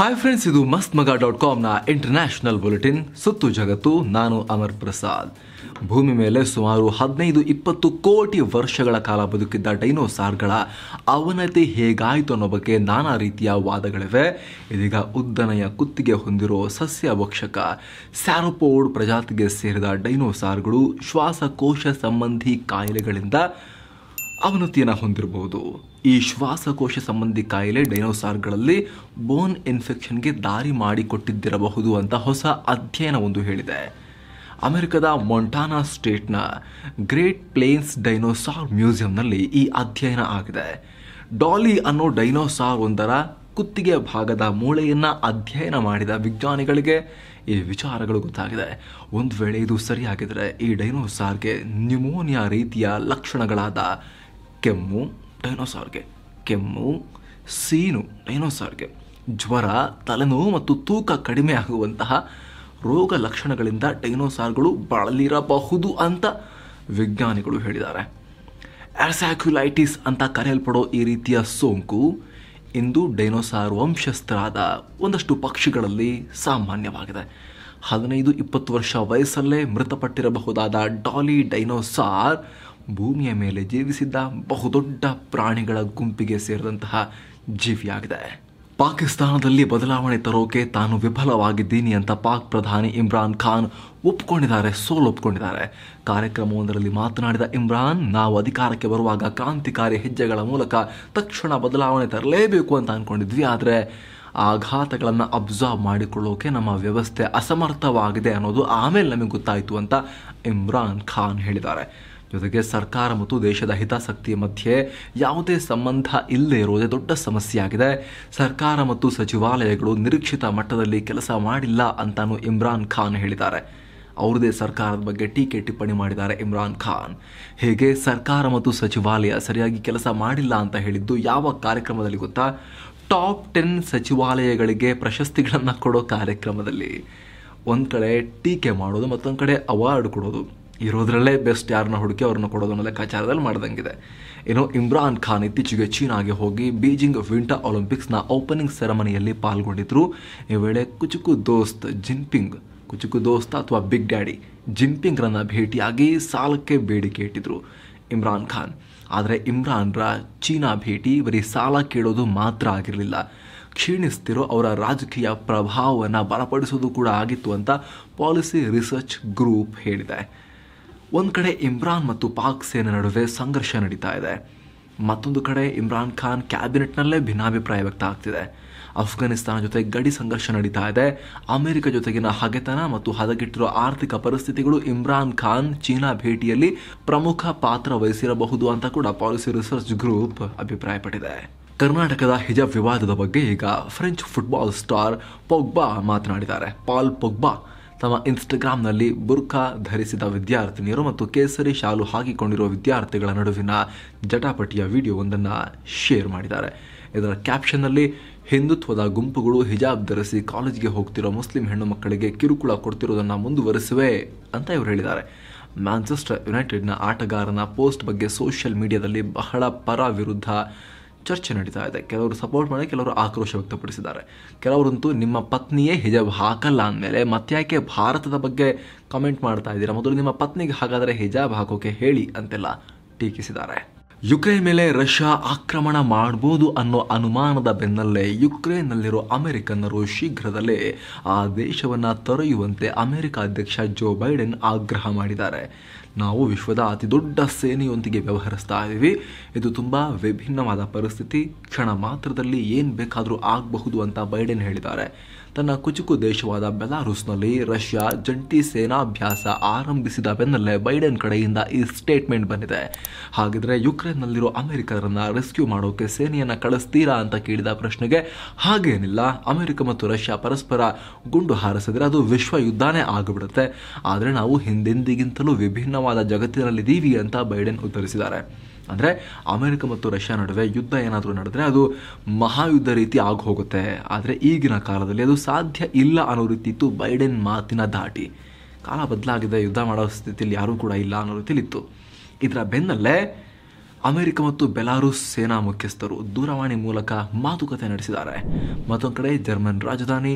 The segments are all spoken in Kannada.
ಹಾಯ್ ಫ್ರೆಂಡ್ಸ್ ಇದು ಮಸ್ತ್ ಮಗ ಡಾಟ್ ಕಾಮ್ನ ಇಂಟರ್ನ್ಯಾಷನಲ್ ಬುಲೆಟಿನ್ ಸುತ್ತು ಜಗತ್ತು ನಾನು ಅಮರ್ ಪ್ರಸಾದ್ ಭೂಮಿ ಮೇಲೆ ಸುಮಾರು ಹದಿನೈದು ಇಪ್ಪತ್ತು ಕೋಟಿ ವರ್ಷಗಳ ಕಾಲ ಬದುಕಿದ್ದ ಡೈನೋಸಾರ್ಗಳ ಅವನತಿ ಹೇಗಾಯಿತು ಅನ್ನೋ ಬಗ್ಗೆ ನಾನಾ ರೀತಿಯ ವಾದಗಳಿವೆ ಇದೀಗ ಉದ್ದನೆಯ ಕುತ್ತಿಗೆ ಹೊಂದಿರೋ ಸಸ್ಯ ಭಕ್ಷಕ ಸ್ಯಾರೋಪೋಡ್ ಪ್ರಜಾತಿಗೆ ಸೇರಿದ ಡೈನೋಸಾರ್ಗಳು ಶ್ವಾಸಕೋಶ ಸಂಬಂಧಿ ಕಾಯಿಲೆಗಳಿಂದ ಅವನತಿಯನ್ನು ಹೊಂದಿರಬಹುದು ಈ ಶ್ವಾಸಕೋಶ ಸಂಬಂಧಿ ಕಾಯಿಲೆ ಡೈನೋಸಾರ್ಗಳಲ್ಲಿ ಬೋನ್ ಇನ್ಫೆಕ್ಷನ್ಗೆ ದಾರಿ ಮಾಡಿಕೊಟ್ಟಿದ್ದಿರಬಹುದು ಅಂತ ಹೊಸ ಅಧ್ಯಯನ ಒಂದು ಹೇಳಿದೆ ಅಮೆರಿಕದ ಮೊಂಟಾನಾ ಸ್ಟೇಟ್ನ ಗ್ರೇಟ್ ಪ್ಲೇನ್ಸ್ ಡೈನೋಸಾರ್ ಮ್ಯೂಸಿಯಂನಲ್ಲಿ ಈ ಅಧ್ಯಯನ ಆಗಿದೆ ಡಾಲಿ ಅನ್ನೋ ಡೈನೋಸಾರ್ ಒಂದರ ಕುತ್ತಿಗೆ ಭಾಗದ ಮೂಳೆಯನ್ನು ಅಧ್ಯಯನ ಮಾಡಿದ ವಿಜ್ಞಾನಿಗಳಿಗೆ ಈ ವಿಚಾರಗಳು ಗೊತ್ತಾಗಿದೆ ಒಂದು ವೇಳೆ ಇದು ಸರಿಯಾಗಿದ್ದರೆ ಈ ಡೈನೋಸಾರ್ಗೆ ನ್ಯೂಮೋನಿಯಾ ರೀತಿಯ ಲಕ್ಷಣಗಳಾದ ಕೆಮ್ಮು ಡೈನೋಸಾರ್ಗೆ ಕೆಮ್ಮು ಸೀನು ಡೈನೋಸಾರ್ಗೆ ಜ್ವರ ತಲೆನೋವು ಮತ್ತು ತೂಕ ಕಡಿಮೆ ಆಗುವಂತಹ ರೋಗ ಲಕ್ಷಣಗಳಿಂದ ಡೈನೋಸಾರ್ಗಳು ಬಳಲಿರಬಹುದು ಅಂತ ವಿಜ್ಞಾನಿಗಳು ಹೇಳಿದ್ದಾರೆ ಆರ್ಸ್ಯಾಕ್ಯುಲೈಟಿಸ್ ಅಂತ ಕರೆಯಲ್ಪಡೋ ಈ ರೀತಿಯ ಸೋಂಕು ಇಂದು ಡೈನೋಸಾರ್ ವಂಶಸ್ಥರಾದ ಒಂದಷ್ಟು ಪಕ್ಷಿಗಳಲ್ಲಿ ಸಾಮಾನ್ಯವಾಗಿದೆ ಹದಿನೈದು ಇಪ್ಪತ್ತು ವರ್ಷ ವಯಸ್ಸಲ್ಲೇ ಮೃತಪಟ್ಟಿರಬಹುದಾದ ಡಾಲಿ ಡೈನೋಸಾರ್ ಭೂಮಿಯ ಮೇಲೆ ಜೀವಿಸಿದ್ದ ಬಹುದೊಡ್ಡ ಪ್ರಾಣಿಗಳ ಗುಂಪಿಗೆ ಸೇರಿದಂತಹ ಜೀವಿಯಾಗಿದೆ ಪಾಕಿಸ್ತಾನದಲ್ಲಿ ಬದಲಾವಣೆ ತರೋಕೆ ತಾನು ವಿಫಲವಾಗಿದ್ದೀನಿ ಅಂತ ಪಾಕ್ ಪ್ರಧಾನಿ ಇಮ್ರಾನ್ ಖಾನ್ ಒಪ್ಪಿಕೊಂಡಿದ್ದಾರೆ ಒಪ್ಪಿಕೊಂಡಿದ್ದಾರೆ ಕಾರ್ಯಕ್ರಮವೊಂದರಲ್ಲಿ ಮಾತನಾಡಿದ ಇಮ್ರಾನ್ ನಾವು ಅಧಿಕಾರಕ್ಕೆ ಬರುವಾಗ ಕ್ರಾಂತಿಕಾರಿ ಹೆಜ್ಜೆಗಳ ಮೂಲಕ ತಕ್ಷಣ ಬದಲಾವಣೆ ತರಲೇಬೇಕು ಅಂತ ಅಂದ್ಕೊಂಡಿದ್ವಿ ಆದರೆ ಆಘಾತಗಳನ್ನು ಅಬ್ಸರ್ವ್ ಮಾಡಿಕೊಳ್ಳೋಕೆ ನಮ್ಮ ವ್ಯವಸ್ಥೆ ಅಸಮರ್ಥವಾಗಿದೆ ಅನ್ನೋದು ಆಮೇಲೆ ನಮಗೆ ಗೊತ್ತಾಯಿತು ಅಂತ ಇಮ್ರಾನ್ ಖಾನ್ ಹೇಳಿದ್ದಾರೆ ಜೊತೆಗೆ ಸರ್ಕಾರ ಮತ್ತು ದೇಶದ ಹಿತಾಸಕ್ತಿಯ ಮಧ್ಯೆ ಯಾವುದೇ ಸಂಬಂಧ ಇಲ್ಲದೇ ಇರುವುದೇ ದೊಡ್ಡ ಸಮಸ್ಯೆಯಾಗಿದೆ ಸರ್ಕಾರ ಮತ್ತು ಸಚಿವಾಲಯಗಳು ನಿರೀಕ್ಷಿತ ಮಟ್ಟದಲ್ಲಿ ಕೆಲಸ ಮಾಡಿಲ್ಲ ಅಂತಾನು ಇಮ್ರಾನ್ ಖಾನ್ ಹೇಳಿದ್ದಾರೆ ಅವರದೇ ಸರ್ಕಾರದ ಬಗ್ಗೆ ಟೀಕೆ ಟಿಪ್ಪಣಿ ಮಾಡಿದ್ದಾರೆ ಇಮ್ರಾನ್ ಖಾನ್ ಹೇಗೆ ಸರ್ಕಾರ ಮತ್ತು ಸಚಿವಾಲಯ ಸರಿಯಾಗಿ ಕೆಲಸ ಮಾಡಿಲ್ಲ ಅಂತ ಹೇಳಿದ್ದು ಯಾವ ಕಾರ್ಯಕ್ರಮದಲ್ಲಿ ಗೊತ್ತಾ ಟಾಪ್ ಟೆನ್ ಸಚಿವಾಲಯಗಳಿಗೆ ಪ್ರಶಸ್ತಿಗಳನ್ನು ಕೊಡೋ ಕಾರ್ಯಕ್ರಮದಲ್ಲಿ ಒಂದು ಕಡೆ ಟೀಕೆ ಮಾಡೋದು ಮತ್ತೊಂದು ಕಡೆ ಅವಾರ್ಡ್ ಕೊಡೋದು ಇರೋದ್ರಲ್ಲೇ ಬೆಸ್ಟ್ ಯಾರನ್ನ ಹುಡುಕಿ ಅವ್ರನ್ನ ಕೊಡೋದು ಅನ್ನೋ ಲೆಕ್ಕಾಚಾರದಲ್ಲಿ ಮಾಡ್ದಂಗಿದೆ ಇನ್ನು ಇಮ್ರಾನ್ ಖಾನ್ ಇತ್ತೀಚೆಗೆ ಚೀನಾಗೆ ಹೋಗಿ ಬೀಜಿಂಗ್ ವಿಂಟರ್ ಒಲಿಂಪಿಕ್ಸ್ನ ಓಪನಿಂಗ್ ಸೆರೆಮನಿಯಲ್ಲಿ ಪಾಲ್ಗೊಂಡಿದ್ರು ಈ ವೇಳೆ ಕುಚುಕು ದೋಸ್ತ್ ಜಿನ್ಪಿಂಗ್ ಕುಚುಕು ದೋಸ್ತ್ ಅಥವಾ ಬಿಗ್ ಡ್ಯಾಡಿ ಜಿನ್ಪಿಂಗ್ರನ್ನ ಭೇಟಿಯಾಗಿ ಸಾಲಕ್ಕೆ ಬೇಡಿಕೆ ಇಟ್ಟಿದ್ರು ಇಮ್ರಾನ್ ಖಾನ್ ಆದರೆ ಇಮ್ರಾನ್ರ ಚೀನಾ ಭೇಟಿ ಬರೀ ಸಾಲ ಕೇಳೋದು ಮಾತ್ರ ಆಗಿರಲಿಲ್ಲ ಕ್ಷೀಣಿಸ್ತಿರೋ ಅವರ ರಾಜಕೀಯ ಪ್ರಭಾವವನ್ನು ಬಲಪಡಿಸೋದು ಕೂಡ ಆಗಿತ್ತು ಅಂತ ಪಾಲಿಸಿ ರಿಸರ್ಚ್ ಗ್ರೂಪ್ ಹೇಳಿದೆ ಒಂದು ಕಡೆ ಇಮ್ರಾನ್ ಮತ್ತು ಪಾಕ್ ಸೇನೆ ನಡುವೆ ಸಂಘರ್ಷ ನಡೀತಾ ಇದೆ ಮತ್ತೊಂದು ಕಡೆ ಇಮ್ರಾನ್ ಖಾನ್ ಕ್ಯಾಬಿನೆಟ್ನಲ್ಲೇ ಭಿನ್ನಾಭಿಪ್ರಾಯ ವ್ಯಕ್ತ ಆಗ್ತಿದೆ ಅಫ್ಘಾನಿಸ್ತಾನ ಜೊತೆ ಗಡಿ ಸಂಘರ್ಷ ನಡೀತಾ ಇದೆ ಅಮೆರಿಕ ಜೊತೆಗಿನ ಹಗೆತನ ಮತ್ತು ಹದಗೆಟ್ಟಿರುವ ಆರ್ಥಿಕ ಪರಿಸ್ಥಿತಿಗಳು ಇಮ್ರಾನ್ ಖಾನ್ ಚೀನಾ ಭೇಟಿಯಲ್ಲಿ ಪ್ರಮುಖ ಪಾತ್ರ ವಹಿಸಿರಬಹುದು ಅಂತ ಕೂಡ ಪಾಲಿಸಿ ರಿಸರ್ಚ್ ಗ್ರೂಪ್ ಅಭಿಪ್ರಾಯಪಟ್ಟಿದೆ ಕರ್ನಾಟಕದ ಹಿಜಾಬ್ ವಿವಾದದ ಬಗ್ಗೆ ಈಗ ಫ್ರೆಂಚ್ ಫುಟ್ಬಾಲ್ ಸ್ಟಾರ್ ಪೊಗ್ಬಾ ಮಾತನಾಡಿದ್ದಾರೆ ಪಾಲ್ ಪೊಗ್ಬಾ ತಮ್ಮ ಇನ್ಸ್ಟಾಗ್ರಾಮ್ನಲ್ಲಿ ಬುರ್ಖಾ ಧರಿಸಿದ ವಿದ್ಯಾರ್ಥಿನಿಯರು ಮತ್ತು ಕೇಸರಿ ಶಾಲು ಹಾಕಿಕೊಂಡಿರುವ ವಿದ್ಯಾರ್ಥಿಗಳ ನಡುವಿನ ಜಟಾಪಟಿಯ ವಿಡಿಯೋವೊಂದನ್ನು ಶೇರ್ ಮಾಡಿದ್ದಾರೆ ಇದರ ಕ್ಯಾಪ್ಷನ್ನಲ್ಲಿ ಹಿಂದುತ್ವದ ಗುಂಪುಗಳು ಹಿಜಾಬ್ ಧರಿಸಿ ಕಾಲೇಜಿಗೆ ಹೋಗ್ತಿರೋ ಮುಸ್ಲಿಂ ಹೆಣ್ಣು ಮಕ್ಕಳಿಗೆ ಕಿರುಕುಳ ಕೊಡ್ತಿರೋದನ್ನು ಮುಂದುವರೆಸುವೆ ಅಂತ ಇವರು ಹೇಳಿದ್ದಾರೆ ಮ್ಯಾಂಚೆಸ್ಟರ್ ಯುನೈಟೆಡ್ನ ಆಟಗಾರನ ಪೋಸ್ಟ್ ಬಗ್ಗೆ ಸೋಷಿಯಲ್ ಮೀಡಿಯಾದಲ್ಲಿ ಬಹಳ ಪರ ವಿರುದ್ಧ ಚರ್ಚೆ ನಡೀತಾ ಇದೆ ಕೆಲವರು ಸಪೋರ್ಟ್ ಮಾಡಿ ಕೆಲವರು ಆಕ್ರೋಶ ವ್ಯಕ್ತಪಡಿಸಿದ್ದಾರೆ ಕೆಲವರಂತೂ ನಿಮ್ಮ ಪತ್ನಿಯೇ ಹಿಜಾಬ್ ಹಾಕಲ್ಲ ಅಂದಮೇಲೆ ಮತ್ತೆ ಭಾರತದ ಬಗ್ಗೆ ಕಮೆಂಟ್ ಮಾಡ್ತಾ ಇದ್ದೀರಾ ಮೊದಲು ನಿಮ್ಮ ಪತ್ನಿಗೆ ಹಾಗಾದರೆ ಹಿಜಾಬ್ ಹಾಕೋಕೆ ಹೇಳಿ ಅಂತೆಲ್ಲ ಟೀಕಿಸಿದ್ದಾರೆ ಯುಕ್ರೇನ್ ಮೇಲೆ ರಷ್ಯಾ ಆಕ್ರಮಣ ಮಾಡಬಹುದು ಅನ್ನೋ ಅನುಮಾನದ ಬೆನ್ನಲ್ಲೇ ಯುಕ್ರೇನ್ನಲ್ಲಿರೋ ಅಮೆರಿಕನ್ನರು ಶೀಘ್ರದಲ್ಲೇ ಆ ದೇಶವನ್ನು ತೊರೆಯುವಂತೆ ಅಮೆರಿಕ ಅಧ್ಯಕ್ಷ ಜೋ ಬೈಡೆನ್ ಆಗ್ರಹ ಮಾಡಿದ್ದಾರೆ ನಾವು ವಿಶ್ವದ ಅತಿ ದೊಡ್ಡ ಸೇನೆಯೊಂದಿಗೆ ವ್ಯವಹರಿಸ್ತಾ ಇದ್ದೀವಿ ಇದು ತುಂಬ ವಿಭಿನ್ನವಾದ ಪರಿಸ್ಥಿತಿ ಕ್ಷಣ ಮಾತ್ರದಲ್ಲಿ ಏನು ಬೇಕಾದರೂ ಆಗಬಹುದು ಅಂತ ಬೈಡೆನ್ ಹೇಳಿದ್ದಾರೆ ತನ್ನ ಕುಚುಕು ದೇಶವಾದ ಬೆಲಾರೂಸ್ನಲ್ಲಿ ರಷ್ಯಾ ಜಂಟಿ ಸೇನಾಭ್ಯಾಸ ಆರಂಭಿಸಿದ ಬೆನ್ನಲ್ಲೇ ಬೈಡೆನ್ ಕಡೆಯಿಂದ ಈ ಸ್ಟೇಟ್ಮೆಂಟ್ ಬಂದಿದೆ ಹಾಗಿದ್ರೆ ಯುಕ್ರೇನ್ನಲ್ಲಿರೋ ಅಮೆರಿಕರನ್ನ ರೆಸ್ಕ್ಯೂ ಮಾಡೋಕೆ ಸೇನೆಯನ್ನು ಕಳಿಸ್ತೀರಾ ಅಂತ ಕೇಳಿದ ಪ್ರಶ್ನೆಗೆ ಹಾಗೇನಿಲ್ಲ ಅಮೆರಿಕ ಮತ್ತು ರಷ್ಯಾ ಪರಸ್ಪರ ಗುಂಡು ಹಾರಿಸಿದ್ರೆ ಅದು ವಿಶ್ವ ಯುದ್ಧನೇ ಆಗಿಬಿಡುತ್ತೆ ಆದರೆ ನಾವು ಹಿಂದೆಂದಿಗಿಂತಲೂ ವಿಭಿನ್ನವಾದ ಜಗತ್ತಿನಲ್ಲಿದ್ದೀವಿ ಅಂತ ಬೈಡೆನ್ ಉತ್ತರಿಸಿದ್ದಾರೆ ಅಂದರೆ ಅಮೆರಿಕ ಮತ್ತು ರಷ್ಯಾ ನಡುವೆ ಯುದ್ಧ ಏನಾದರೂ ನಡೆದರೆ ಅದು ಮಹಾಯುದ್ಧ ರೀತಿ ಆಗೋಗುತ್ತೆ ಆದರೆ ಈಗಿನ ಕಾಲದಲ್ಲಿ ಅದು ಸಾಧ್ಯ ಇಲ್ಲ ಅನ್ನೋ ರೀತಿ ಇತ್ತು ಬೈಡೆನ್ ಮಾತಿನ ದಾಟಿ ಕಾಲ ಬದಲಾಗಿದೆ ಯುದ್ಧ ಮಾಡೋ ಸ್ಥಿತಿಯಲ್ಲಿ ಯಾರೂ ಕೂಡ ಇಲ್ಲ ಅನ್ನೋ ರೀತಿಯಲ್ಲಿ ಇತ್ತು ಇದರ ಬೆನ್ನಲ್ಲೇ ಅಮೆರಿಕ ಮತ್ತು ಬೆಲಾರೂಸ್ ಸೇನಾ ಮುಖ್ಯಸ್ಥರು ದೂರವಾಣಿ ಮೂಲಕ ಮಾತುಕತೆ ನಡೆಸಿದ್ದಾರೆ ಮತ್ತೊಂದು ಕಡೆ ಜರ್ಮನ್ ರಾಜಧಾನಿ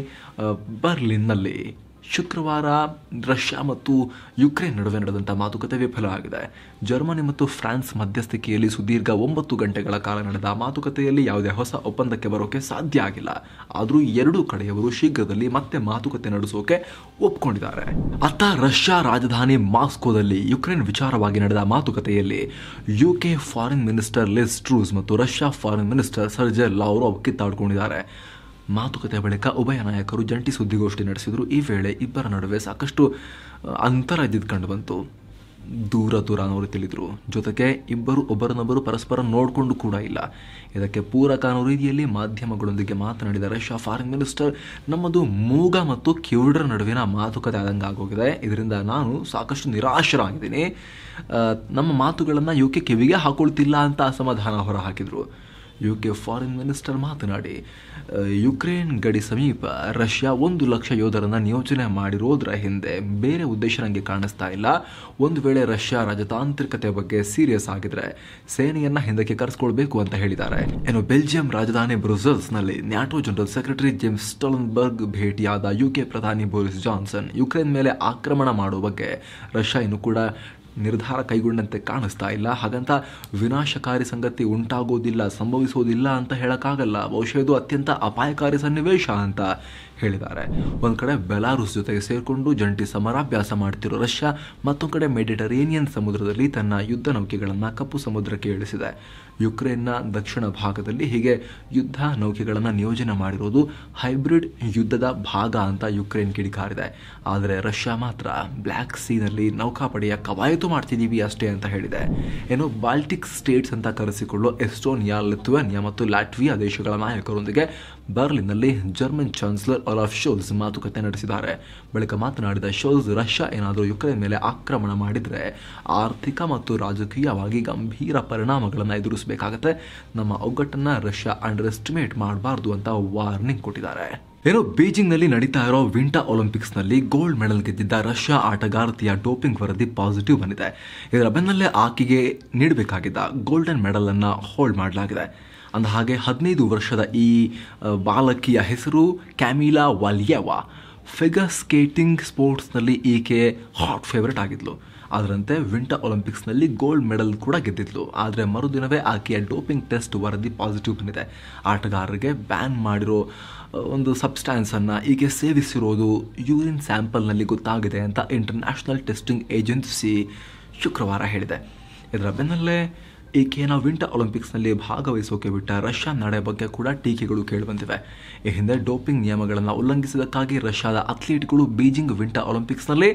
ಬರ್ಲಿನ್ನಲ್ಲಿ ಶುಕ್ರವಾರ ರಷ್ಯಾ ಮತ್ತು ಯುಕ್ರೇನ್ ನಡುವೆ ನಡೆದಂಥ ಮಾತುಕತೆ ವಿಫಲವಾಗಿದೆ ಜರ್ಮನಿ ಮತ್ತು ಫ್ರಾನ್ಸ್ ಮಧ್ಯಸ್ಥಿಕೆಯಲ್ಲಿ ಸುದೀರ್ಘ ಒಂಬತ್ತು ಗಂಟೆಗಳ ಕಾಲ ನಡೆದ ಮಾತುಕತೆಯಲ್ಲಿ ಯಾವುದೇ ಹೊಸ ಒಪ್ಪಂದಕ್ಕೆ ಬರೋಕೆ ಸಾಧ್ಯ ಆಗಿಲ್ಲ ಆದರೂ ಎರಡೂ ಕಡೆಯವರು ಶೀಘ್ರದಲ್ಲಿ ಮತ್ತೆ ಮಾತುಕತೆ ನಡೆಸೋಕೆ ಒಪ್ಕೊಂಡಿದ್ದಾರೆ ಅತ್ತ ರಷ್ಯಾ ರಾಜಧಾನಿ ಮಾಸ್ಕೋದಲ್ಲಿ ಯುಕ್ರೇನ್ ವಿಚಾರವಾಗಿ ನಡೆದ ಮಾತುಕತೆಯಲ್ಲಿ UK foreign minister Liz Truss ಮತ್ತು Russia foreign minister Sergey Lavrov ಕಿತ್ತಾಡ್ಕೊಂಡಿದ್ದಾರೆ ಮಾತುಕತೆ ಬಳಿಕ ಉಭಯ ನಾಯಕರು ಜಂಟಿ ಸುದ್ದಿಗೋಷ್ಠಿ ನಡೆಸಿದರು ಈ ವೇಳೆ ಇಬ್ಬರ ನಡುವೆ ಸಾಕಷ್ಟು ಅಂತರ ಇದ್ದಿದ್ದು ಕಂಡು ಬಂತು ದೂರ ದೂರ ಅನ್ನೋರು ತಿಳಿದರು ಜೊತೆಗೆ ಇಬ್ಬರು ಒಬ್ಬರನ್ನೊಬ್ಬರು ಪರಸ್ಪರ ನೋಡಿಕೊಂಡು ಕೂಡ ಇಲ್ಲ ಇದಕ್ಕೆ ಪೂರಕ ಅನ್ನೋ ರೀತಿಯಲ್ಲಿ ಮಾಧ್ಯಮಗಳೊಂದಿಗೆ ಮಾತನಾಡಿದ ರಷ್ಯಾ ಫಾರಿನ್ ಮಿನಿಸ್ಟರ್ ನಮ್ಮದು ಮೂಗ ಮತ್ತು ಕಿವುಡರ ನಡುವಿನ ಮಾತುಕತೆ ಆದಂಗೆ ಆಗೋಗಿದೆ ಇದರಿಂದ ನಾನು ಸಾಕಷ್ಟು ನಿರಾಶರಾಗಿದ್ದೀನಿ ನಮ್ಮ ಮಾತುಗಳನ್ನು ಯು ಕಿವಿಗೆ ಹಾಕೊಳ್ತಿಲ್ಲ ಅಂತ ಅಸಮಾಧಾನ ಹೊರಹಾಕಿದರು ಯು ಕೆ ಫಾರಿನ್ ಮಿನಿಸ್ಟರ್ ಮಾತನಾಡಿ ಯುಕ್ರೇನ್ ಗಡಿ ಸಮೀಪ ರಷ್ಯಾ ಒಂದು ಲಕ್ಷ ಯೋಧರನ್ನು ನಿಯೋಜನೆ ಮಾಡಿರೋದ್ರ ಹಿಂದೆ ಬೇರೆ ಉದ್ದೇಶ ನನಗೆ ಕಾಣಿಸ್ತಾ ಇಲ್ಲ ಒಂದು ವೇಳೆ ರಷ್ಯಾ ರಾಜತಾಂತ್ರಿಕತೆ ಬಗ್ಗೆ ಸೀರಿಯಸ್ ಆಗಿದ್ರೆ ಸೇನೆಯನ್ನು ಹಿಂದಕ್ಕೆ ಕರೆಸ್ಕೊಳ್ಬೇಕು ಅಂತ ಹೇಳಿದ್ದಾರೆ ಏನು ಬೆಲ್ಜಿಯಂ ರಾಜಧಾನಿ ಬ್ರುಸೆಲ್ಸ್ನಲ್ಲಿ NATO general secretary James Stoltenberg ಭೇಟಿಯಾದ ಯುಕೆ ಪ್ರಧಾನಿ ಬೋರಿಸ್ ಜಾನ್ಸನ್ ಯುಕ್ರೇನ್ ಮೇಲೆ ಆಕ್ರಮಣ ಮಾಡುವ ಬಗ್ಗೆ ರಷ್ಯಾ ಇನ್ನು ಕೂಡ ನಿರ್ಧಾರ ಕೈಗೊಂಡಂತೆ ಕಾಣಿಸ್ತಾ ಇಲ್ಲ ಹಾಗಂತ ವಿನಾಶಕಾರಿ ಸಂಗತಿ ಉಂಟಾಗೋದಿಲ್ಲ ಸಂಭವಿಸೋದಿಲ್ಲ ಅಂತ ಹೇಳೋಕ್ಕಾಗಲ್ಲ ಬಹುಶಃ ಇದು ಅತ್ಯಂತ ಅಪಾಯಕಾರಿ ಸನ್ನಿವೇಶ ಅಂತ ಹೇಳಿದ್ದಾರೆ ಒಂದು ಕಡೆ ಬೆಲಾರುಸ್ ಜೊತೆಗೆ ಸೇರಿಕೊಂಡು ಜಂಟಿ ಸಮರಾಭ್ಯಾಸ ಮಾಡ್ತಿರೋ ರಷ್ಯಾ ಮತ್ತೊಂದು ಕಡೆ ಮೆಡಿಟರೇನಿಯನ್ ಸಮುದ್ರದಲ್ಲಿ ತನ್ನ ಯುದ್ಧ ನೌಕೆಗಳನ್ನು ಕಪ್ಪು ಸಮುದ್ರಕ್ಕೆ ಇಳಿಸಿದೆ ಯುಕ್ರೇನ್ನ ದಕ್ಷಿಣ ಭಾಗದಲ್ಲಿ ಹೀಗೆ ಯುದ್ಧ ನೌಕೆಗಳನ್ನು ನಿಯೋಜನೆ ಮಾಡಿರೋದು ಹೈಬ್ರಿಡ್ ಯುದ್ಧದ ಭಾಗ ಅಂತ ಯುಕ್ರೇನ್ ಕಿಡಿಕಾರಿದೆ ಆದರೆ ರಷ್ಯಾ ಮಾತ್ರ ಬ್ಲ್ಯಾಕ್ ಸೀನಲ್ಲಿ ನೌಕಾಪಡೆಯ ಕವಾಯತು ಮಾಡ್ತಿದ್ದೀವಿ ಅಷ್ಟೇ ಅಂತ ಹೇಳಿದೆ ಏನು ಬಾಲ್ಟಿಕ್ ಸ್ಟೇಟ್ಸ್ ಅಂತ ಕರೆಸಿಕೊಳ್ಳುವ ಎಸ್ಟೋನಿಯಾ ಲಿಥುವೇನಿಯಾ ಮತ್ತು ಲ್ಯಾಟ್ವಿಯಾ ದೇಶಗಳ ನಾಯಕರೊಂದಿಗೆ ಬರ್ಲಿನ್ನಲ್ಲಿ ಜರ್ಮನ್ ಚಾನ್ಸಲರ್ ಆಫ್ ಶೋಲ್ಸ್ ಮಾತುಕತೆ ನಡೆಸಿದ್ದಾರೆ ಬಳಿಕ ಮಾತನಾಡಿದ ಶೋಲ್ಸ್ ರಷ್ಯಾ ಏನಾದರೂ ಯುಕ್ರೇನ್ ಮೇಲೆ ಆಕ್ರಮಣ ಮಾಡಿದರೆ ಆರ್ಥಿಕ ಮತ್ತು ರಾಜಕೀಯವಾಗಿ ಗಂಭೀರ ಪರಿಣಾಮಗಳನ್ನು ಎದುರಿಸಬೇಕಾಗತ್ತೆ ನಮ್ಮ ಒಗ್ಗಟ್ಟನ್ನು ರಷ್ಯಾ ಅಂಡರ್ ಎಸ್ಟಿಮೇಟ್ ಮಾಡಬಾರ್ದು ಅಂತ ವಾರ್ನಿಂಗ್ ಕೊಟ್ಟಿದ್ದಾರೆ ಏನು ಬೀಜಿಂಗ್ನಲ್ಲಿ ನಡೀತಾ ಇರೋ ವಿಂಟರ್ ಒಲಿಂಪಿಕ್ಸ್ನಲ್ಲಿ ಗೋಲ್ಡ್ ಮೆಡಲ್ ಗೆದ್ದಿದ್ದ ರಷ್ಯಾ ಆಟಗಾರ್ತಿಯ ಡೋಪಿಂಗ್ ವರದಿ ಪಾಸಿಟಿವ್ ಬಂದಿದೆ ಇದರ ಬೆನ್ನಲ್ಲೇ ಆಕೆಗೆ ನೀಡಬೇಕಾಗಿದ್ದ ಗೋಲ್ಡನ್ ಮೆಡಲನ್ನು ಹೋಲ್ಡ್ ಮಾಡಲಾಗಿದೆ ಅಂದ ಹಾಗೆ ಹದಿನೈದು ವರ್ಷದ ಈ ಬಾಲಕಿಯ ಹೆಸರು ಕ್ಯಾಮಿಲಾ ವಾಲಿಯವಾ ಫಿಗರ್ ಸ್ಕೇಟಿಂಗ್ ಸ್ಪೋರ್ಟ್ಸ್ನಲ್ಲಿ ಈಕೆ ಹಾಟ್ ಫೇವ್ರೇಟ್ ಆಗಿದ್ಲು ಅದರಂತೆ ವಿಂಟರ್ ಒಲಿಂಪಿಕ್ಸ್ನಲ್ಲಿ ಗೋಲ್ಡ್ ಮೆಡಲ್ ಕೂಡ ಗೆದ್ದಿದ್ಲು ಆದರೆ ಮರುದಿನವೇ ಆಕೆಯ ಡೋಪಿಂಗ್ ಟೆಸ್ಟ್ ವರದಿ ಪಾಸಿಟಿವ್ ಬಂದಿದೆ ಆಟಗಾರರಿಗೆ ಬ್ಯಾನ್ ಮಾಡಿರೋ ಒಂದು ಸಬ್ಸ್ಟ್ಯಾನ್ಸನ್ನು ಈಕೆ ಸೇವಿಸಿರೋದು ಯೂರಿನ್ ಸ್ಯಾಂಪಲ್ನಲ್ಲಿ ಗೊತ್ತಾಗಿದೆ ಅಂತ ಇಂಟರ್ನ್ಯಾಷನಲ್ ಟೆಸ್ಟಿಂಗ್ ಏಜೆನ್ಸಿ ಶುಕ್ರವಾರ ಹೇಳಿದೆ ಇದರ ಬೆನ್ನಲ್ಲೇ ಈಕೆಯನ್ನ ವಿಂಟರ್ ಒಲಿಂಪಿಕ್ಸ್ನಲ್ಲಿ ಭಾಗವಹಿಸೋಕೆ ಬಿಟ್ಟ ರಷ್ಯಾ ನಡೆ ಬಗ್ಗೆ ಕೂಡ ಟೀಕೆಗಳು ಕೇಳಿಬಂದಿವೆ ಈ ಹಿಂದೆ ಡೋಪಿಂಗ್ ನಿಯಮಗಳನ್ನು ಉಲ್ಲಂಘಿಸಿದ್ದಕ್ಕಾಗಿ ರಷ್ಯಾದ ಅಥ್ಲೀಟ್ಗಳು ಬೀಜಿಂಗ್ ವಿಂಟರ್ ನಲ್ಲಿ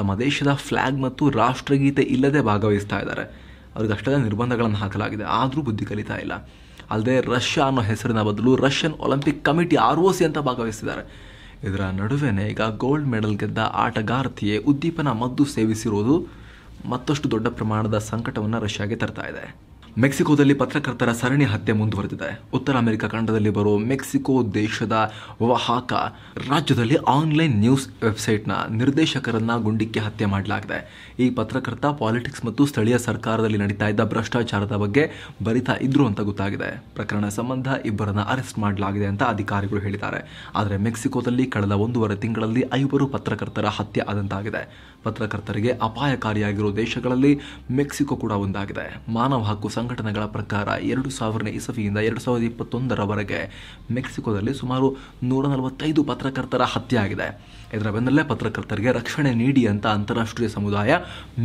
ತಮ್ಮ ದೇಶದ ಫ್ಲ್ಯಾಗ್ ಮತ್ತು ರಾಷ್ಟ್ರಗೀತೆ ಇಲ್ಲದೆ ಭಾಗವಹಿಸ್ತಾ ಇದ್ದಾರೆ ಅವ್ರಿಗಷ್ಟೇ ನಿರ್ಬಂಧಗಳನ್ನು ಹಾಕಲಾಗಿದೆ ಆದರೂ ಬುದ್ಧಿ ಕಲಿತಾ ಇಲ್ಲ ಅಲ್ಲದೆ ರಷ್ಯಾ ಅನ್ನೋ ಹೆಸರಿನ ಬದಲು Russian Olympic committee R O C ಅಂತ ಭಾಗವಹಿಸಿದ್ದಾರೆ ಇದರ ನಡುವೆನೇ ಈಗ ಗೋಲ್ಡ್ ಮೆಡಲ್ ಗೆದ್ದ ಆಟಗಾರ್ತಿಯೇ ಉದ್ದೀಪನ ಮದ್ದು ಸೇವಿಸಿರುವುದು ಮತ್ತಷ್ಟು ದೊಡ್ಡ ಪ್ರಮಾಣದ ಸಂಕಟವನ್ನು ರಷ್ಯಾಗೆ ತರ್ತಾ ಇದೆ ಮೆಕ್ಸಿಕೋದಲ್ಲಿ ಪತ್ರಕರ್ತರ ಸರಣಿ ಹತ್ಯೆ ಮುಂದುವರೆದಿದೆ ಉತ್ತರ ಅಮೆರಿಕ ಖಂಡದಲ್ಲಿ ಬರುವ ಮೆಕ್ಸಿಕೋ ದೇಶದ ವಾಹಕ ರಾಜ್ಯದಲ್ಲಿ ಆನ್ಲೈನ್ ನ್ಯೂಸ್ ವೆಬ್ಸೈಟ್ನ ನಿರ್ದೇಶಕರನ್ನ ಗುಂಡಿಕ್ಕಿ ಹತ್ಯೆ ಮಾಡಲಾಗಿದೆ ಈ ಪತ್ರಕರ್ತ ಪಾಲಿಟಿಕ್ಸ್ ಮತ್ತು ಸ್ಥಳೀಯ ಸರ್ಕಾರದಲ್ಲಿ ನಡೀತಾ ಇದ್ದ ಭ್ರಷ್ಟಾಚಾರದ ಬಗ್ಗೆ ಬರಿತಾ ಇದ್ರು ಅಂತ ಗೊತ್ತಾಗಿದೆ ಪ್ರಕರಣ ಸಂಬಂಧ ಇಬ್ಬರನ್ನ ಅರೆಸ್ಟ್ ಮಾಡಲಾಗಿದೆ ಅಂತ ಅಧಿಕಾರಿಗಳು ಹೇಳಿದ್ದಾರೆ ಆದರೆ ಮೆಕ್ಸಿಕೋದಲ್ಲಿ ಕಳೆದ ಒಂದೂವರೆ ತಿಂಗಳಲ್ಲಿ ಐವರು ಪತ್ರಕರ್ತರ ಹತ್ಯೆ ಆದಂತಾಗಿದೆ ಪತ್ರಕರ್ತರಿಗೆ ಅಪಾಯಕಾರಿಯಾಗಿರುವ ದೇಶಗಳಲ್ಲಿ ಮೆಕ್ಸಿಕೋ ಕೂಡ ಒಂದಾಗಿದೆ ಮಾನವ ಹಕ್ಕು ಸಂಘಟನೆಗಳ ಪ್ರಕಾರ ಎರಡು ಸಾವಿರನೇ ಇಸವಿಯಿಂದ ಎರಡು ಸಾವಿರದ ಇಪ್ಪತ್ತೊಂದರವರೆಗೆ ಮೆಕ್ಸಿಕೋದಲ್ಲಿ ಸುಮಾರು ನೂರ ನಲವತ್ತೈದು ಪತ್ರಕರ್ತರ ಹತ್ಯೆ ಆಗಿದೆ ಇದರ ಬೆನ್ನಲ್ಲೇ ಪತ್ರಕರ್ತರಿಗೆ ರಕ್ಷಣೆ ನೀಡಿ ಅಂತ ಅಂತಾರಾಷ್ಟ್ರೀಯ ಸಮುದಾಯ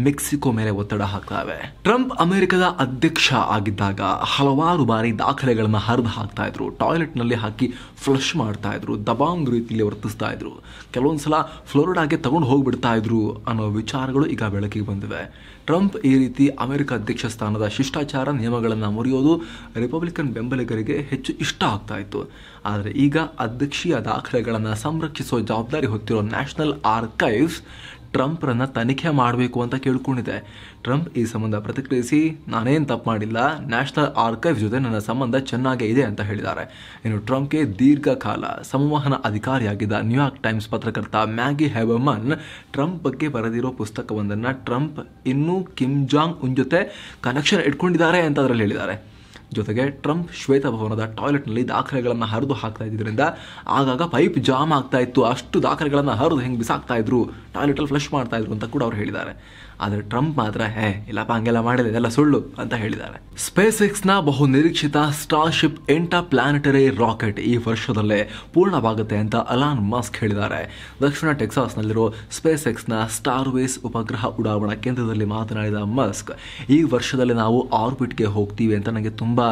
ಮೆಕ್ಸಿಕೋ ಮೇಲೆ ಒತ್ತಡ ಹಾಕ್ತಾವೆ ಟ್ರಂಪ್ ಅಮೆರಿಕದ ಅಧ್ಯಕ್ಷ ಆಗಿದ್ದಾಗ ಹಲವಾರು ಬಾರಿ ದಾಖಲೆಗಳನ್ನ ಹರಿದು ಹಾಕ್ತಾ ಇದ್ರು ನಲ್ಲಿ ಹಾಕಿ ಫ್ಲಶ್ ಮಾಡ್ತಾ ಇದ್ರು ದಬಾಂಗ್ ರೀತಿಯಲ್ಲಿ ವರ್ತಿಸ್ತಾ ಇದ್ರು ಕೆಲವೊಂದ್ಸಲ ಫ್ಲೋರಿಡಾಗೆ ತಗೊಂಡು ಹೋಗ್ಬಿಡ್ತಾ ಇದ್ರು ಅನ್ನೋ ವಿಚಾರಗಳು ಈಗ ಬೆಳಕಿಗೆ ಬಂದಿವೆ ಟ್ರಂಪ್ ಈ ರೀತಿ ಅಮೆರಿಕ ಅಧ್ಯಕ್ಷ ಸ್ಥಾನದ ಶಿಷ್ಟಾಚಾರ ನಿಯಮಗಳನ್ನು ಮುರಿಯೋದು ರಿಪಬ್ಲಿಕನ್ ಬೆಂಬಲಿಗರಿಗೆ ಹೆಚ್ಚು ಇಷ್ಟ ಆಗ್ತಾ ಇತ್ತು ಆದರೆ ಈಗ ಅಧ್ಯಕ್ಷೀಯ ದಾಖಲೆಗಳನ್ನು ಸಂರಕ್ಷಿಸುವ ಜವಾಬ್ದಾರಿ ಹೊತ್ತಿರೋ ನ್ಯಾಷನಲ್ ಆರ್ಕೈವ್ಸ್ ಟ್ರಂಪ್ರನ್ನು ತನಿಖೆ ಮಾಡಬೇಕು ಅಂತ ಕೇಳ್ಕೊಂಡಿದೆ ಟ್ರಂಪ್ ಈ ಸಂಬಂಧ ಪ್ರತಿಕ್ರಿಯಿಸಿ ನಾನೇನು ತಪ್ಪು ಮಾಡಿಲ್ಲ ನ್ಯಾಷನಲ್ ಆರ್ಕೈವ್ಸ್ ಜೊತೆ ನನ್ನ ಸಂಬಂಧ ಚೆನ್ನಾಗೇ ಇದೆ ಅಂತ ಹೇಳಿದ್ದಾರೆ ಇನ್ನು ಟ್ರಂಪ್ಗೆ ದೀರ್ಘಕಾಲ ಸಂವಹನ ಅಧಿಕಾರಿಯಾಗಿದ್ದ ನ್ಯೂಯಾರ್ಕ್ ಟೈಮ್ಸ್ ಪತ್ರಕರ್ತ ಮ್ಯಾಗಿ ಹೆಬಮನ್ ಟ್ರಂಪ್ ಬಗ್ಗೆ ಬರೆದಿರೋ ಪುಸ್ತಕವೊಂದನ್ನು ಟ್ರಂಪ್ ಇನ್ನೂ ಕಿಮ್ ಜಾಂಗ್ ಉನ್ ಜೊತೆ ಕನೆಕ್ಷನ್ ಇಟ್ಕೊಂಡಿದ್ದಾರೆ ಅಂತ ಅದರಲ್ಲಿ ಹೇಳಿದ್ದಾರೆ ಜೊತೆಗೆ ಟ್ರಂಪ್ ಶ್ವೇತಭವನದ ಟಾಯ್ಲೆಟ್ನಲ್ಲಿ ದಾಖಲೆಗಳನ್ನು ಹರಿದು ಹಾಕ್ತಾ ಇದ್ದಿದ್ದರಿಂದ ಆಗಾಗ ಪೈಪ್ ಜಾಮ್ ಆಗ್ತಾ ಇತ್ತು ಅಷ್ಟು ದಾಖಲೆಗಳನ್ನು ಹರಿದು ಹೆಂಗೆ ಬಿಸಾಕ್ತಾ ಇದ್ರು ಟಾಯ್ಲೆಟಲ್ಲಿ ಫ್ಲಶ್ ಮಾಡ್ತಾ ಇದ್ರು ಅಂತ ಕೂಡ ಅವರು ಹೇಳಿದ್ದಾರೆ ಆದರೆ ಟ್ರಂಪ್ ಮಾತ್ರ ಹೇ ಇಲ್ಲಪ್ಪ ಹಂಗೆಲ್ಲ ಮಾಡಿದೆ ಇದೆಲ್ಲ ಸುಳ್ಳು ಅಂತ ಹೇಳಿದ್ದಾರೆ ಸ್ಪೇಸ್ ಎಕ್ಸ್ನ ಬಹು ನಿರೀಕ್ಷಿತ ಸ್ಟಾರ್ಶಿಪ್ ಎಂಟಾ ಪ್ಲಾನೆಟರಿ ರಾಕೆಟ್ ಈ ವರ್ಷದಲ್ಲೇ ಪೂರ್ಣವಾಗುತ್ತೆ ಅಂತ ಅಲಾನ್ ಮಸ್ಕ್ ಹೇಳಿದ್ದಾರೆ ದಕ್ಷಿಣ ಟೆಕ್ಸಾಸ್ನಲ್ಲಿರೋ ಸ್ಪೇಸ್ ಎಕ್ಸ್ನ ಸ್ಟಾರ್ವೇಸ್ ಉಪಗ್ರಹ ಉಡಾವಣಾ ಕೇಂದ್ರದಲ್ಲಿ ಮಾತನಾಡಿದ ಮಸ್ಕ್ ಈ ವರ್ಷದಲ್ಲಿ ನಾವು ಆರ್ಬಿಟ್ಗೆ ಹೋಗ್ತೀವಿ ಅಂತ ನನಗೆ ತುಂಬ ಎಂಬ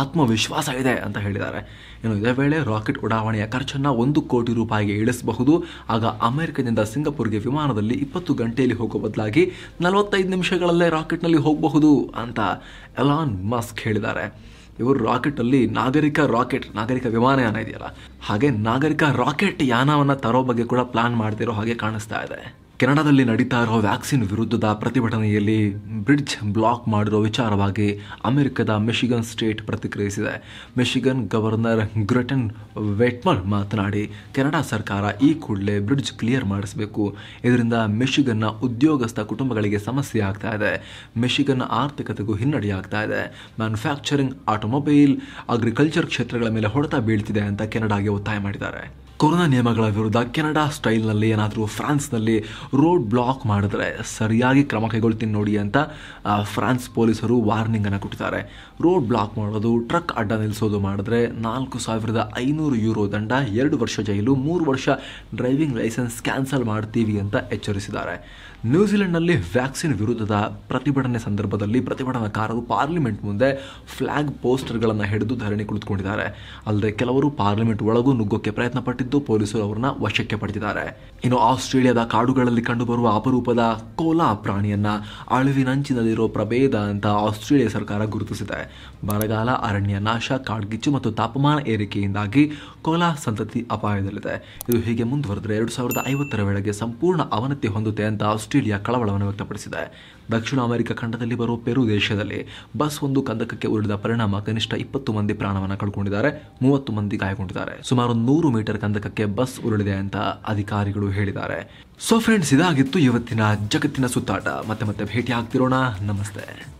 ಆತ್ಮವಿಶ್ವಾಸ ಇದೆ ಅಂತ ಹೇಳಿದ್ದಾರೆ ಇನ್ನು ಇದೇ ವೇಳೆ ರಾಕೆಟ್ ಉಡಾವಣೆಯ ಖರ್ಚನ್ನು ಒಂದು ಕೋಟಿ ರೂಪಾಯಿಗೆ ಇಳಿಸಬಹುದು ಆಗ ಅಮೆರಿಕದಿಂದ ಸಿಂಗಪುರ್ಗೆ ವಿಮಾನದಲ್ಲಿ ಇಪ್ಪತ್ತು ಗಂಟೆಯಲ್ಲಿ ಹೋಗೋ ಬದಲಾಗಿ ನಲವತ್ತೈದು ನಿಮಿಷಗಳಲ್ಲೇ ರಾಕೆಟ್ನಲ್ಲಿ ಹೋಗಬಹುದು ಅಂತ ಎಲಾನ್ ಮಸ್ಕ್ ಹೇಳಿದ್ದಾರೆ ಇವರು ರಾಕೆಟಲ್ಲಿ ನಾಗರಿಕ ರಾಕೆಟ್ ನಾಗರಿಕ ವಿಮಾನಯಾನ ಇದೆಯಲ್ಲ ಹಾಗೆ ನಾಗರಿಕ ರಾಕೆಟ್ ಯಾನವನ್ನು ತರೋ ಬಗ್ಗೆ ಕೂಡ ಪ್ಲಾನ್ ಮಾಡ್ತಿರೋ ಹಾಗೆ ಕಾಣಿಸ್ತಾ ಇದೆ ಕೆನಡಾದಲ್ಲಿ ನಡೀತಾ ಇರುವ ವ್ಯಾಕ್ಸಿನ್ ವಿರುದ್ಧದ ಪ್ರತಿಭಟನೆಯಲ್ಲಿ ಬ್ರಿಡ್ಜ್ ಬ್ಲಾಕ್ ಮಾಡಿರುವ ವಿಚಾರವಾಗಿ ಅಮೆರಿಕದ ಮಿಶಿಗನ್ ಸ್ಟೇಟ್ ಪ್ರತಿಕ್ರಿಯಿಸಿದೆ ಮಿಶಿಗನ್ ಗವರ್ನರ್ ಗ್ರೆಟನ್ ವೆಟ್ಮಲ್ ಮಾತನಾಡಿ ಕೆನಡಾ ಸರ್ಕಾರ ಈ ಕೂಡಲೇ ಬ್ರಿಡ್ಜ್ ಕ್ಲಿಯರ್ ಮಾಡಿಸಬೇಕು ಇದರಿಂದ ಮಿಶಿಗನ್ನ ಉದ್ಯೋಗಸ್ಥ ಕುಟುಂಬಗಳಿಗೆ ಸಮಸ್ಯೆ ಆಗ್ತಾ ಇದೆ ಮಿಶಿಗನ್ ಆರ್ಥಿಕತೆಗೂ ಹಿನ್ನಡೆಯಾಗ್ತಾ ಇದೆ ಮ್ಯಾನುಫ್ಯಾಕ್ಚರಿಂಗ್ ಆಟೋಮೊಬೈಲ್ ಅಗ್ರಿಕಲ್ಚರ್ ಕ್ಷೇತ್ರಗಳ ಮೇಲೆ ಹೊಡೆತ ಬೀಳ್ತಿದೆ ಅಂತ ಕೆನಡಾಗೆ ಒತ್ತಾಯ ಮಾಡಿದ್ದಾರೆ ಕೊರೋನಾ ನಿಯಮಗಳ ವಿರುದ್ಧ ಕೆನಡಾ ಸ್ಟೈಲ್ನಲ್ಲಿ ಏನಾದರೂ ಫ್ರಾನ್ಸ್ನಲ್ಲಿ ರೋಡ್ ಬ್ಲಾಕ್ ಮಾಡಿದ್ರೆ ಸರಿಯಾಗಿ ಕ್ರಮ ಕೈಗೊಳ್ತೀನಿ ನೋಡಿ ಅಂತ ಫ್ರಾನ್ಸ್ ಪೊಲೀಸರು ವಾರ್ನಿಂಗನ್ನು ಕೊಟ್ಟಿದ್ದಾರೆ ರೋಡ್ ಬ್ಲಾಕ್ ಮಾಡೋದು ಟ್ರಕ್ ಅಡ್ಡ ನಿಲ್ಲಿಸೋದು ಮಾಡಿದ್ರೆ ನಾಲ್ಕು ಸಾವಿರದ ಐನೂರು ಯೂರೋ ದಂಡ ಎರಡು ವರ್ಷ ಜೈಲು ಮೂರು ವರ್ಷ ಡ್ರೈವಿಂಗ್ ಲೈಸೆನ್ಸ್ ಕ್ಯಾನ್ಸಲ್ ಮಾಡ್ತೀವಿ ಅಂತ ಎಚ್ಚರಿಸಿದ್ದಾರೆ ನ್ಯೂಜಿಲೆಂಡ್ನಲ್ಲಿ ವ್ಯಾಕ್ಸಿನ್ ವಿರುದ್ಧದ ಪ್ರತಿಭಟನೆ ಸಂದರ್ಭದಲ್ಲಿ ಪ್ರತಿಭಟನಾಕಾರರು ಪಾರ್ಲಿಮೆಂಟ್ ಮುಂದೆ ಫ್ಲ್ಯಾಗ್ ಪೋಸ್ಟರ್ಗಳನ್ನು ಹಿಡಿದು ಧರಣಿ ಕುಳಿತುಕೊಂಡಿದ್ದಾರೆ ಅಲ್ಲದೆ ಕೆಲವರು ಪಾರ್ಲಿಮೆಂಟ್ ಒಳಗೂ ನುಗ್ಗೋಕೆ ಪ್ರಯತ್ನ ಪಟ್ಟಿದ್ದು ಪೊಲೀಸರು ಅವರನ್ನ ವಶಕ್ಕೆ ಪಡೆದಿದ್ದಾರೆ ಇನ್ನು ಆಸ್ಟ್ರೇಲಿಯಾದ ಕಾಡುಗಳಲ್ಲಿ ಕಂಡುಬರುವ ಅಪರೂಪದ ಕೋಲಾ ಪ್ರಾಣಿಯನ್ನ ಅಳಿವಿನಂಚಿನಲ್ಲಿರೋ ಪ್ರಭೇದ ಅಂತ ಆಸ್ಟ್ರೇಲಿಯಾ ಸರ್ಕಾರ ಗುರುತಿಸಿದೆ ಬರಗಾಲ ಅರಣ್ಯ ನಾಶ ಕಾಡ್ಗಿಚ್ಚು ಮತ್ತು ತಾಪಮಾನ ಏರಿಕೆಯಿಂದಾಗಿ ಕೋಲಾ ಸಂತತಿ ಅಪಾಯದಲ್ಲಿದೆ ಇದು ಹೀಗೆ ಮುಂದುವರೆದರೆ ಎರಡು ಸಾವಿರದ ಐವತ್ತರ ವೇಳೆಗೆ ಸಂಪೂರ್ಣ ಅವನತಿ ಹೊಂದುತ್ತೆ ಅಂತ ಆಸ್ಟ್ರೇಲಿಯಾ ಕಳವಳವನ್ನು ವ್ಯಕ್ತಪಡಿಸಿದೆ ದಕ್ಷಿಣ ಅಮೆರಿಕ ಖಂಡದಲ್ಲಿ ಬರುವ ಪೆರು ದೇಶದಲ್ಲಿ ಬಸ್ ಒಂದು ಕಂದಕಕ್ಕೆ ಉರುಳಿದ ಪರಿಣಾಮ ಕನಿಷ್ಠ ಇಪ್ಪತ್ತು ಮಂದಿ ಪ್ರಾಣವನ್ನು ಕಳ್ಕೊಂಡಿದ್ದಾರೆ ಮೂವತ್ತು ಮಂದಿ ಗಾಯಗೊಂಡಿದ್ದಾರೆ ಸುಮಾರು ನೂರು ಮೀಟರ್ ಕಂದಕಕ್ಕೆ ಬಸ್ ಉರುಳಿದೆ ಅಂತ ಅಧಿಕಾರಿಗಳು ಹೇಳಿದ್ದಾರೆ ಸೊ ಫ್ರೆಂಡ್ಸ್ ಇದಾಗಿತ್ತು ಇವತ್ತಿನ ಜಗತ್ತಿನ ಸುತ್ತಾಟ ಮತ್ತೆ ಮತ್ತೆ ಭೇಟಿ ಆಗ್ತಿರೋಣ ನಮಸ್ತೆ